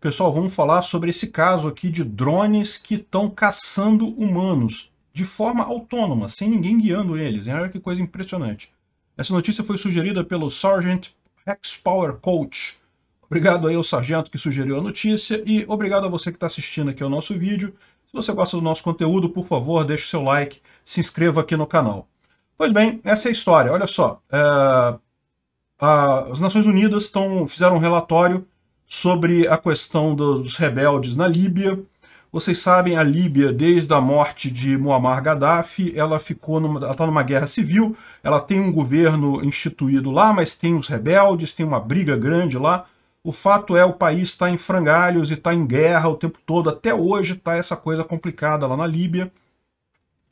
Pessoal, vamos falar sobre esse caso aqui de drones que estão caçando humanos de forma autônoma, sem ninguém guiando eles. Olha que coisa impressionante. Essa notícia foi sugerida pelo Sargent Rex Power Coach. Obrigado aí ao sargento que sugeriu a notícia e obrigado a você que está assistindo aqui ao nosso vídeo. Se você gosta do nosso conteúdo, por favor, deixe seu like, se inscreva aqui no canal. Pois bem, essa é a história. Olha só, é... as Nações Unidas tão, fizeram um relatório sobre a questão dos rebeldes na Líbia. Vocês sabem, a Líbia, desde a morte de Muammar Gaddafi, ela ficou está numa guerra civil, ela tem um governo instituído lá, mas tem os rebeldes, tem uma briga grande lá. O fato é o país está em frangalhos e está em guerra o tempo todo. Até hoje está essa coisa complicada lá na Líbia.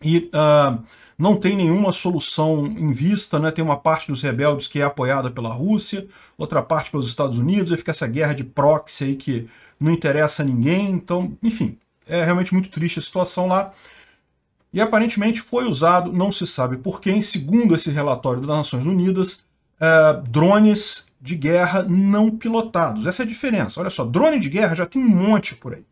E uh, não tem nenhuma solução em vista, né? tem uma parte dos rebeldes que é apoiada pela Rússia, outra parte pelos Estados Unidos, e fica essa guerra de proxy aí que não interessa a ninguém, então, enfim, é realmente muito triste a situação lá. E aparentemente foi usado, não se sabe por quem, segundo esse relatório das Nações Unidas, é, drones de guerra não pilotados. Essa é a diferença. Olha só, drone de guerra já tem um monte por aí.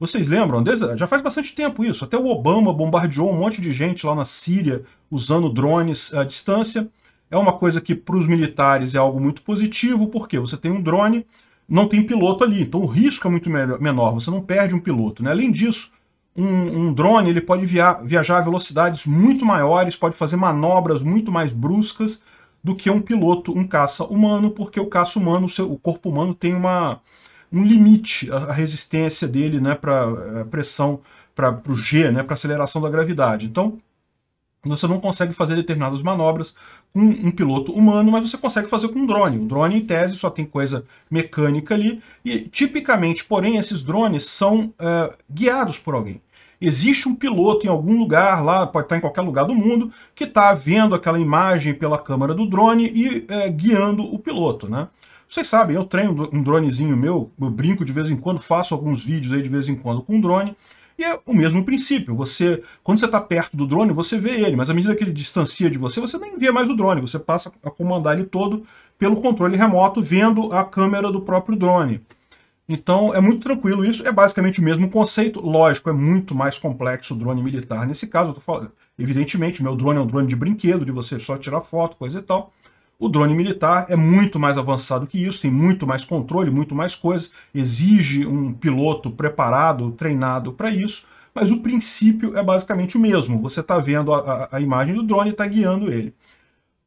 Vocês lembram? Desde, já faz bastante tempo isso. Até o Obama bombardeou um monte de gente lá na Síria usando drones à distância. É uma coisa que para os militares é algo muito positivo, porque você tem um drone, não tem piloto ali, então o risco é muito menor, você não perde um piloto. Né? Além disso, um, um, drone ele pode via viajar a velocidades muito maiores, pode fazer manobras muito mais bruscas do que um piloto, um caça humano, porque o caça humano, o, seu, o corpo humano tem uma, um limite à resistência dele né, para a pressão, para o G, né, para a aceleração da gravidade. Então, você não consegue fazer determinadas manobras com um piloto humano, mas você consegue fazer com um drone. O drone, em tese, só tem coisa mecânica ali. E, tipicamente, porém, esses drones são é, guiados por alguém existe um piloto em algum lugar lá, pode estar em qualquer lugar do mundo, que está vendo aquela imagem pela câmera do drone e é, guiando o piloto, né? Vocês sabem, eu treino um dronezinho meu, eu brinco de vez em quando, faço alguns vídeos aí de vez em quando com um drone, e é o mesmo princípio. Você, quando você está perto do drone, você vê ele, mas à medida que ele distancia de você, você nem vê mais o drone. Você passa a comandar ele todo pelo controle remoto, vendo a câmera do próprio drone. Então é muito tranquilo isso, é basicamente o mesmo conceito, lógico, é muito mais complexo o drone militar nesse caso, eu tô falando, evidentemente, meu drone é um drone de brinquedo, de você só tirar foto, coisa e tal, o drone militar é muito mais avançado que isso, tem muito mais controle, muito mais coisas, exige um piloto preparado, treinado para isso, mas o princípio é basicamente o mesmo. Você está vendo a, a, a, imagem do drone e está guiando ele.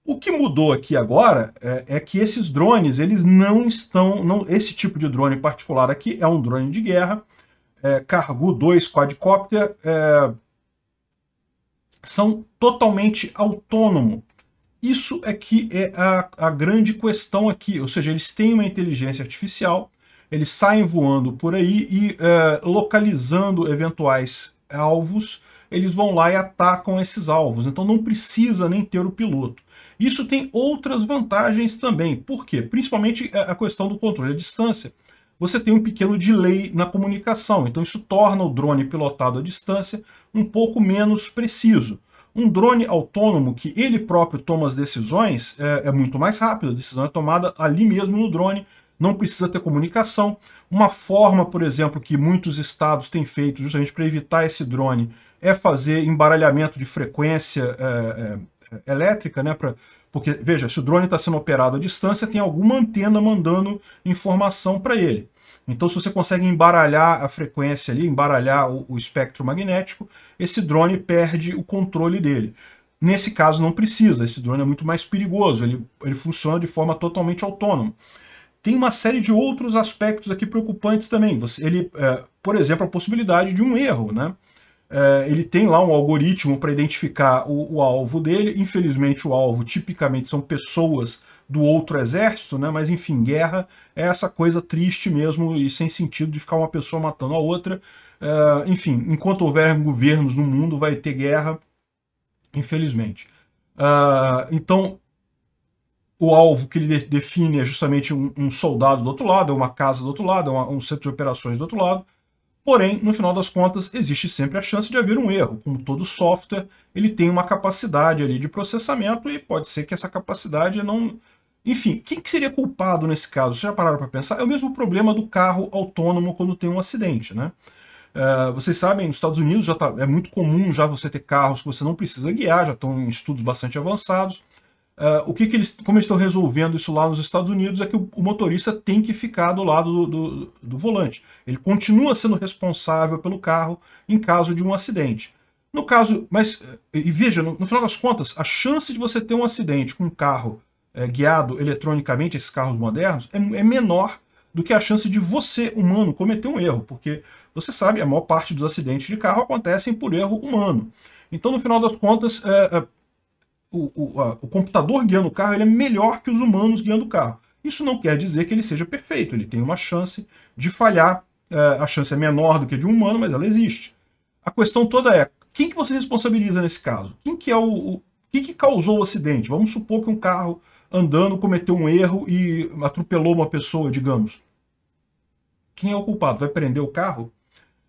O que mudou aqui agora é, é, que esses drones, eles não estão... Não, esse tipo de drone particular aqui é um drone de guerra, é, Cargo 2 quadcópter, é, são totalmente autônomo. Isso é que é a, a grande questão aqui, ou seja, eles têm uma inteligência artificial, eles saem voando por aí e eh, localizando eventuais alvos, eles vão lá e atacam esses alvos. Então não precisa nem ter o piloto. Isso tem outras vantagens também. Por quê? Principalmente eh, a questão do controle à distância. Você tem um pequeno delay na comunicação, então isso torna o drone pilotado à distância um pouco menos preciso. Um drone autônomo que ele próprio toma as decisões é, é muito mais rápido, a decisão é tomada ali mesmo no drone, não precisa ter comunicação. Uma forma, por exemplo, que muitos estados têm feito justamente para evitar esse drone é fazer embaralhamento de frequência é, é, é elétrica, né, porque, veja, se o drone está sendo operado à distância, tem alguma antena mandando informação para ele. Então, se você consegue embaralhar a frequência ali, embaralhar o, o, espectro magnético, esse drone perde o controle dele. Nesse caso, não precisa. Esse drone é muito mais perigoso. Ele, ele funciona de forma totalmente autônoma. Tem uma série de outros aspectos aqui preocupantes também. Você, ele, é, por exemplo, a possibilidade de um erro, né? É, ele tem lá um algoritmo para identificar o, o, alvo dele. Infelizmente, o alvo tipicamente são pessoas do outro exército, né? Mas enfim, guerra é essa coisa triste mesmo e sem sentido de ficar uma pessoa matando a outra. Uh, enfim, enquanto houver governos no mundo, vai ter guerra, infelizmente. Uh, então, o alvo que ele define é justamente um, um, soldado do outro lado, é uma casa do outro lado, é uma, um centro de operações do outro lado Porém, no final das contas, existe sempre a chance de haver um erro. Como todo software, ele tem uma capacidade ali de processamento e pode ser que essa capacidade não... Enfim, quem que seria culpado nesse caso? Vocês já pararam para pensar? É o mesmo problema do carro autônomo quando tem um acidente, né? Uh, vocês sabem, nos Estados Unidos já tá, é muito comum já você ter carros que você não precisa guiar, já estão em estudos bastante avançados. Uh, o que, que, eles, como eles estão resolvendo isso lá nos Estados Unidos é que o, o motorista tem que ficar do lado do, do, do, volante. Ele continua sendo responsável pelo carro em caso de um acidente. No caso, mas eh, e veja, no, no final das contas, a chance de você ter um acidente com um carro é, guiado eletronicamente, esses carros modernos, é, é menor do que a chance de você, humano, cometer um erro, porque você sabe, a maior parte dos acidentes de carro acontecem por erro humano. Então, no final das contas, é, o, o, a, o computador guiando o carro ele é melhor que os humanos guiando o carro. Isso não quer dizer que ele seja perfeito, ele tem uma chance de falhar, eh, a chance é menor do que de um humano, mas ela existe. A questão toda é, quem que você responsabiliza nesse caso? Quem que é o, o quem que causou o acidente? Vamos supor que um carro andando cometeu um erro e atropelou uma pessoa, digamos. Quem é o culpado? Vai prender o carro?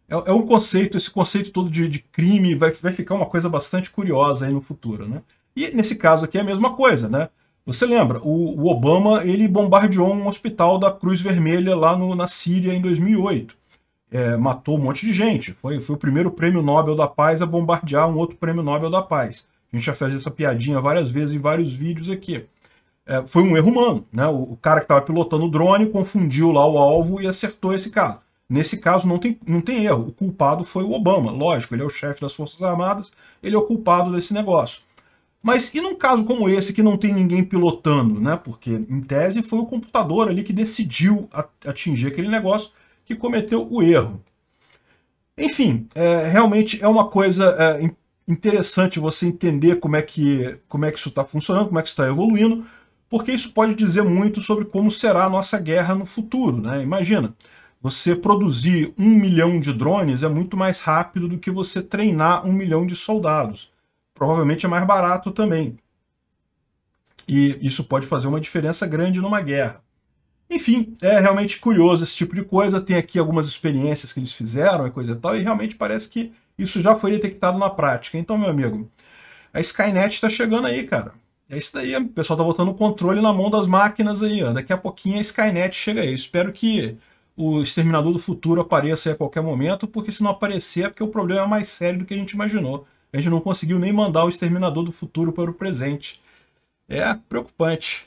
É, é um conceito, esse conceito todo de, de crime vai, vai ficar uma coisa bastante curiosa aí no futuro, né? E nesse caso aqui é a mesma coisa, né? Você lembra, o, o Obama ele bombardeou um hospital da Cruz Vermelha lá no, na Síria em 2008. É, matou um monte de gente. Foi, foi o primeiro prêmio Nobel da Paz a bombardear um outro prêmio Nobel da Paz. A gente já fez essa piadinha várias vezes em vários vídeos aqui. É, foi um erro humano, né? O, o cara que estava pilotando o drone confundiu lá o alvo e acertou esse cara. Nesse caso não tem, não tem erro. O culpado foi o Obama, lógico, ele é o chefe das Forças Armadas, ele é o culpado desse negócio. Mas e num caso como esse que não tem ninguém pilotando, né? Porque em tese foi o computador ali que decidiu atingir aquele negócio que cometeu o erro. Enfim, é, realmente é uma coisa é, interessante você entender como é que, como é que isso está funcionando, como é que isso está evoluindo, porque isso pode dizer muito sobre como será a nossa guerra no futuro, né? Imagina, você produzir um milhão de drones é muito mais rápido do que você treinar um milhão de soldados provavelmente é mais barato também. E isso pode fazer uma diferença grande numa guerra. Enfim, é realmente curioso esse tipo de coisa. Tem aqui algumas experiências que eles fizeram e coisa e tal, e realmente parece que isso já foi detectado na prática. Então, meu amigo, a Skynet está chegando aí, cara. É isso daí, o pessoal tá botando o controle na mão das máquinas aí, ó. Daqui a pouquinho a Skynet chega aí. Eu espero que o Exterminador do Futuro apareça aí a qualquer momento, porque se não aparecer é porque o problema é mais sério do que a gente imaginou. A gente não conseguiu nem mandar o Exterminador do Futuro para o presente. É preocupante.